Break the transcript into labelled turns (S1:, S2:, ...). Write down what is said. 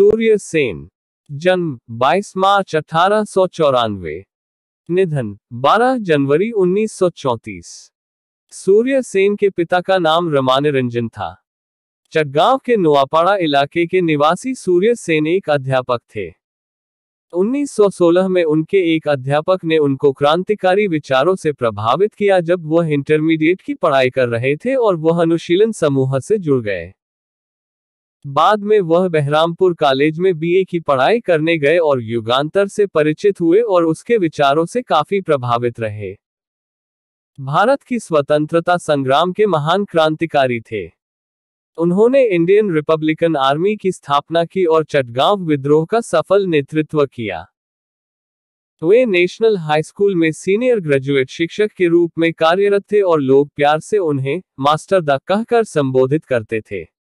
S1: सूर्य सेन
S2: जन्म 22 मार्च अठारह निधन 12 जनवरी 1934 सूर्य सेन के पिता का नाम रमान रंजन था चटगांव के नोआपाड़ा इलाके के निवासी सूर्य सेन एक अध्यापक थे 1916 में उनके एक अध्यापक ने उनको क्रांतिकारी विचारों से प्रभावित किया जब वह इंटरमीडिएट की पढ़ाई कर रहे थे और वह अनुशीलन समूह से जुड़ गए बाद में वह बहरामपुर कॉलेज में बीए की पढ़ाई करने गए और युगांतर से परिचित हुए और उसके विचारों से काफी प्रभावित रहे भारत की स्वतंत्रता संग्राम के महान क्रांतिकारी थे उन्होंने इंडियन रिपब्लिकन आर्मी की स्थापना की और चटगांव विद्रोह का सफल नेतृत्व किया वे नेशनल हाई स्कूल में सीनियर ग्रेजुएट शिक्षक के रूप में कार्यरत थे और लोग प्यार से उन्हें मास्टर द कहकर संबोधित करते थे